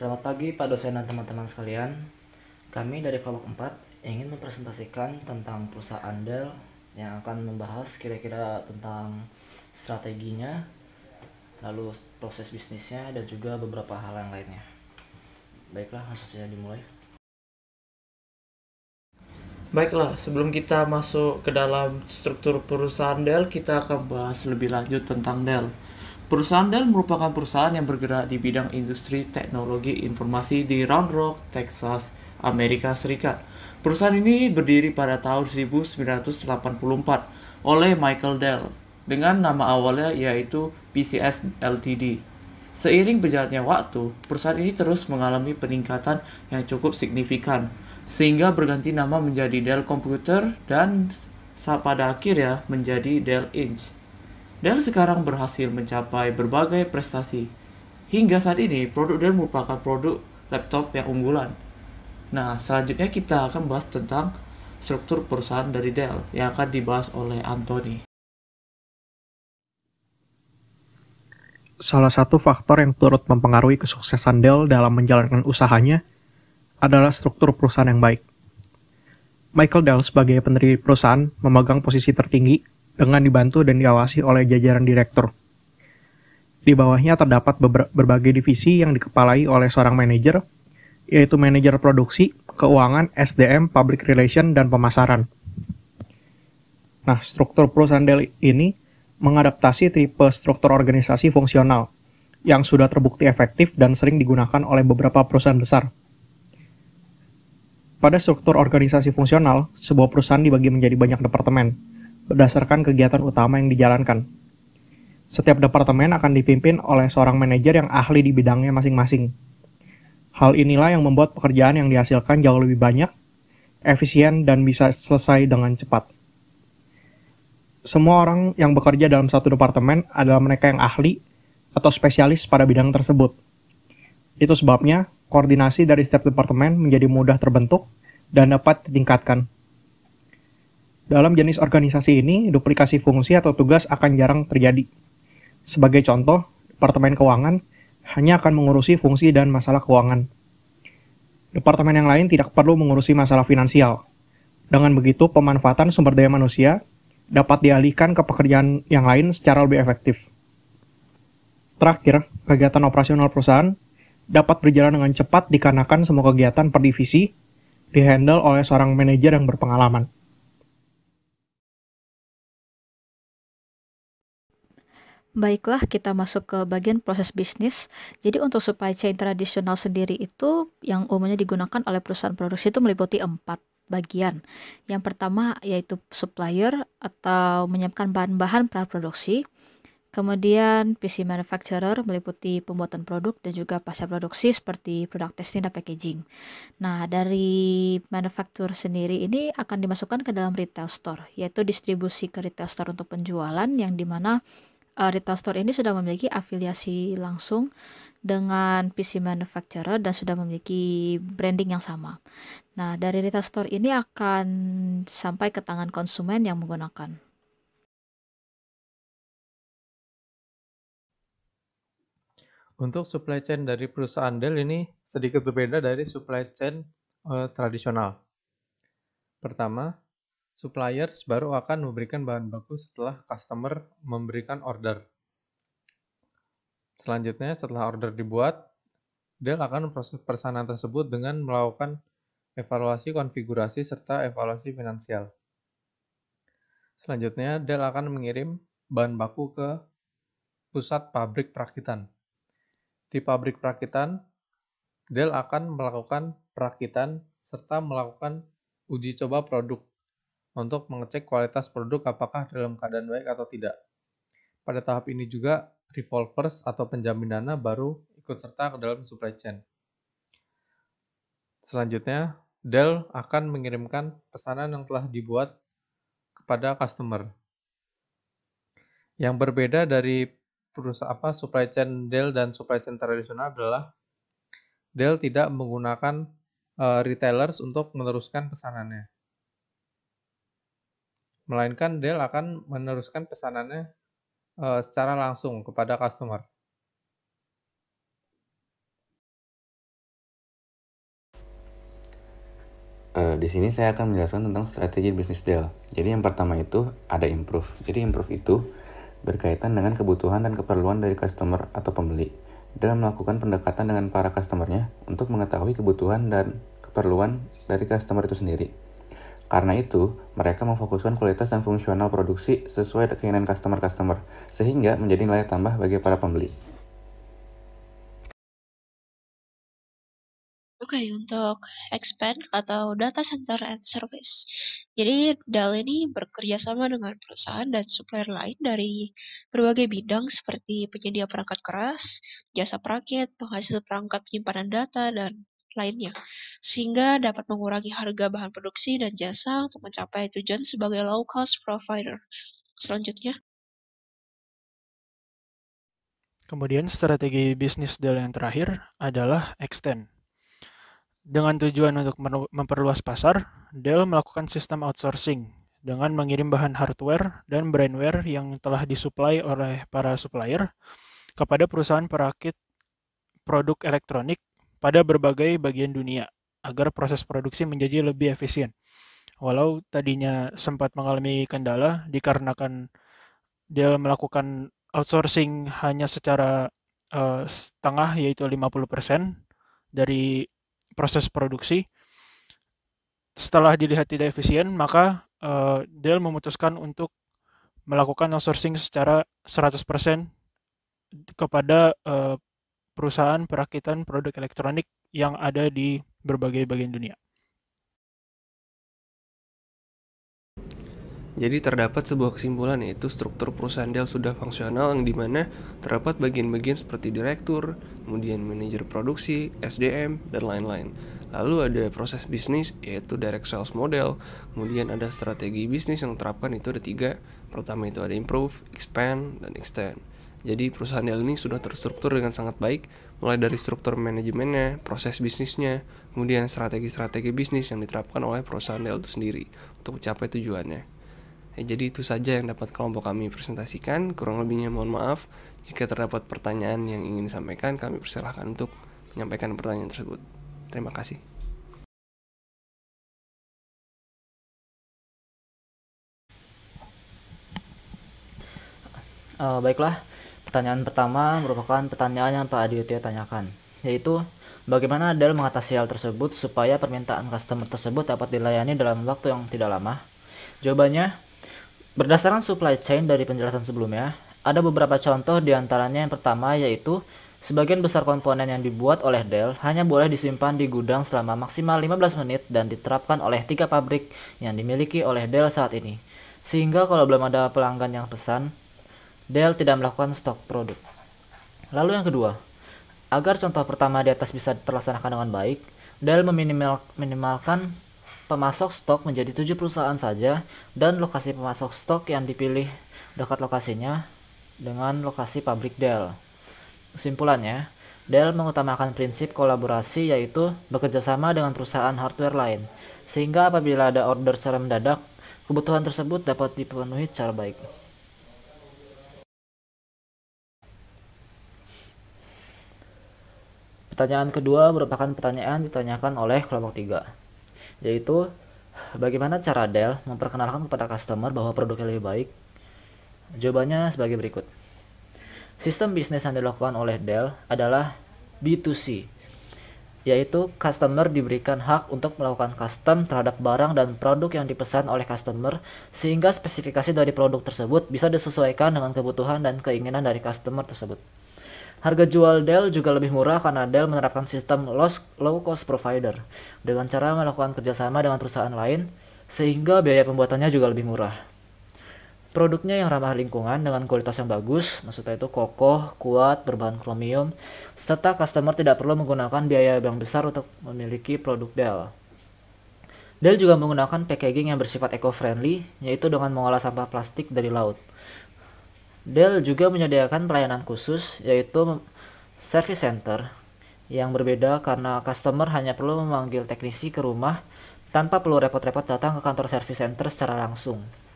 Selamat pagi Pak dosen dan teman-teman sekalian. Kami dari kelompok 4 ingin mempresentasikan tentang perusahaan Dell yang akan membahas kira-kira tentang strateginya, lalu proses bisnisnya dan juga beberapa hal yang lainnya. Baiklah, langsung saja dimulai. Baiklah, sebelum kita masuk ke dalam struktur perusahaan Dell, kita akan bahas lebih lanjut tentang Dell. Perusahaan Dell merupakan perusahaan yang bergerak di bidang industri teknologi informasi di Round Rock, Texas, Amerika Serikat. Perusahaan ini berdiri pada tahun 1984 oleh Michael Dell dengan nama awalnya yaitu PCS LTD. Seiring berjalannya waktu, perusahaan ini terus mengalami peningkatan yang cukup signifikan, sehingga berganti nama menjadi Dell Computer dan pada akhirnya menjadi Dell Inc. Dan sekarang berhasil mencapai berbagai prestasi. Hingga saat ini, produk Dell merupakan produk laptop yang unggulan. Nah, selanjutnya kita akan bahas tentang struktur perusahaan dari Dell yang akan dibahas oleh Anthony. Salah satu faktor yang turut mempengaruhi kesuksesan Dell dalam menjalankan usahanya adalah struktur perusahaan yang baik. Michael Dell sebagai pendiri perusahaan memegang posisi tertinggi dengan dibantu dan diawasi oleh jajaran direktur. Di bawahnya terdapat berbagai divisi yang dikepalai oleh seorang manajer, yaitu manajer produksi, keuangan, SDM, public relation, dan pemasaran. Nah, struktur perusahaan Dell ini mengadaptasi tipe struktur organisasi fungsional yang sudah terbukti efektif dan sering digunakan oleh beberapa perusahaan besar. Pada struktur organisasi fungsional, sebuah perusahaan dibagi menjadi banyak departemen, berdasarkan kegiatan utama yang dijalankan. Setiap departemen akan dipimpin oleh seorang manajer yang ahli di bidangnya masing-masing. Hal inilah yang membuat pekerjaan yang dihasilkan jauh lebih banyak, efisien, dan bisa selesai dengan cepat. Semua orang yang bekerja dalam satu departemen adalah mereka yang ahli atau spesialis pada bidang tersebut. Itu sebabnya koordinasi dari setiap departemen menjadi mudah terbentuk dan dapat ditingkatkan. Dalam jenis organisasi ini, duplikasi fungsi atau tugas akan jarang terjadi. Sebagai contoh, Departemen Keuangan hanya akan mengurusi fungsi dan masalah keuangan. Departemen yang lain tidak perlu mengurusi masalah finansial. Dengan begitu, pemanfaatan sumber daya manusia dapat dialihkan ke pekerjaan yang lain secara lebih efektif. Terakhir, kegiatan operasional perusahaan dapat berjalan dengan cepat dikarenakan semua kegiatan per divisi dihandle oleh seorang manajer yang berpengalaman. Baiklah, kita masuk ke bagian proses bisnis. Jadi untuk supply chain tradisional sendiri itu yang umumnya digunakan oleh perusahaan produksi itu meliputi empat bagian. Yang pertama yaitu supplier atau menyiapkan bahan-bahan praproduksi. Kemudian PC manufacturer meliputi pembuatan produk dan juga pasca produksi seperti produk testing dan packaging. Nah, dari manufaktur sendiri ini akan dimasukkan ke dalam retail store, yaitu distribusi ke retail store untuk penjualan yang dimana uh, retail store ini sudah memiliki afiliasi langsung dengan PC manufacturer dan sudah memiliki branding yang sama. Nah, dari retail store ini akan sampai ke tangan konsumen yang menggunakan. Untuk supply chain dari perusahaan Dell ini sedikit berbeda dari supply chain uh, tradisional. Pertama, Suppliers baru akan memberikan bahan baku setelah customer memberikan order. Selanjutnya, setelah order dibuat, Dell akan proses persanan tersebut dengan melakukan evaluasi konfigurasi serta evaluasi finansial. Selanjutnya, Dell akan mengirim bahan baku ke pusat pabrik perakitan. Di pabrik perakitan, Dell akan melakukan perakitan serta melakukan uji coba produk untuk mengecek kualitas produk apakah dalam keadaan baik atau tidak. Pada tahap ini juga, revolvers atau penjamin dana baru ikut serta ke dalam supply chain. Selanjutnya, Dell akan mengirimkan pesanan yang telah dibuat kepada customer. Yang berbeda dari perusahaan apa supply chain Dell dan supply chain tradisional adalah Dell tidak menggunakan uh, retailers untuk meneruskan pesanannya melainkan Dell akan meneruskan pesanannya eh, secara langsung kepada customer. Eh, di sini saya akan menjelaskan tentang strategi bisnis Dell. Jadi yang pertama itu ada improve. Jadi improve itu berkaitan dengan kebutuhan dan keperluan dari customer atau pembeli dalam melakukan pendekatan dengan para customernya untuk mengetahui kebutuhan dan keperluan dari customer itu sendiri. Karena itu, mereka memfokuskan kualitas dan fungsional produksi sesuai keinginan customer-customer, sehingga menjadi nilai tambah bagi para pembeli. Oke, okay, untuk expand atau data center and service. Jadi, DAL ini bekerja sama dengan perusahaan dan supplier lain dari berbagai bidang seperti penyedia perangkat keras, jasa perakit, penghasil perangkat penyimpanan data, dan lainnya, sehingga dapat mengurangi harga bahan produksi dan jasa untuk mencapai tujuan sebagai low cost provider. Selanjutnya. Kemudian strategi bisnis deal yang terakhir adalah extend. Dengan tujuan untuk memperluas pasar, Dell melakukan sistem outsourcing dengan mengirim bahan hardware dan brandware yang telah disuplai oleh para supplier kepada perusahaan perakit produk elektronik pada berbagai bagian dunia agar proses produksi menjadi lebih efisien. Walau tadinya sempat mengalami kendala dikarenakan dia melakukan outsourcing hanya secara uh, setengah yaitu 50% dari proses produksi. Setelah dilihat tidak efisien, maka uh, Dell memutuskan untuk melakukan outsourcing secara 100% kepada uh, perusahaan perakitan produk elektronik yang ada di berbagai bagian dunia. Jadi terdapat sebuah kesimpulan yaitu struktur perusahaan Dell sudah fungsional yang dimana terdapat bagian-bagian seperti direktur, kemudian manajer produksi, SDM, dan lain-lain. Lalu ada proses bisnis yaitu direct sales model, kemudian ada strategi bisnis yang terapkan itu ada tiga, pertama itu ada improve, expand, dan extend. Jadi perusahaan Dell ini sudah terstruktur dengan sangat baik, mulai dari struktur manajemennya, proses bisnisnya, kemudian strategi-strategi bisnis yang diterapkan oleh perusahaan Dell itu sendiri untuk mencapai tujuannya. Ya, jadi itu saja yang dapat kelompok kami presentasikan, kurang lebihnya mohon maaf jika terdapat pertanyaan yang ingin disampaikan, kami persilahkan untuk menyampaikan pertanyaan tersebut. Terima kasih. Uh, baiklah, Pertanyaan pertama merupakan pertanyaan yang Pak Aditya tanyakan, yaitu bagaimana Dell mengatasi hal tersebut supaya permintaan customer tersebut dapat dilayani dalam waktu yang tidak lama? Jawabannya, berdasarkan supply chain dari penjelasan sebelumnya, ada beberapa contoh diantaranya yang pertama yaitu Sebagian besar komponen yang dibuat oleh Dell hanya boleh disimpan di gudang selama maksimal 15 menit dan diterapkan oleh tiga pabrik yang dimiliki oleh Dell saat ini. Sehingga kalau belum ada pelanggan yang pesan, Dell tidak melakukan stok produk. Lalu yang kedua, agar contoh pertama di atas bisa terlaksanakan dengan baik, Dell meminimalkan pemasok stok menjadi tujuh perusahaan saja dan lokasi pemasok stok yang dipilih dekat lokasinya dengan lokasi pabrik Dell. Kesimpulannya, Dell mengutamakan prinsip kolaborasi yaitu bekerjasama dengan perusahaan hardware lain, sehingga apabila ada order secara mendadak, kebutuhan tersebut dapat dipenuhi secara baik. Pertanyaan kedua merupakan pertanyaan ditanyakan oleh kelompok tiga, yaitu bagaimana cara Dell memperkenalkan kepada customer bahwa produknya lebih baik? Jawabannya sebagai berikut. Sistem bisnis yang dilakukan oleh Dell adalah B2C, yaitu customer diberikan hak untuk melakukan custom terhadap barang dan produk yang dipesan oleh customer sehingga spesifikasi dari produk tersebut bisa disesuaikan dengan kebutuhan dan keinginan dari customer tersebut. Harga jual Dell juga lebih murah karena Dell menerapkan sistem low cost provider dengan cara melakukan kerjasama dengan perusahaan lain sehingga biaya pembuatannya juga lebih murah. Produknya yang ramah lingkungan dengan kualitas yang bagus, maksudnya itu kokoh, kuat, berbahan kromium, serta customer tidak perlu menggunakan biaya yang besar untuk memiliki produk Dell. Dell juga menggunakan packaging yang bersifat eco-friendly, yaitu dengan mengolah sampah plastik dari laut. Dell juga menyediakan pelayanan khusus yaitu service center yang berbeda karena customer hanya perlu memanggil teknisi ke rumah tanpa perlu repot-repot datang ke kantor service center secara langsung.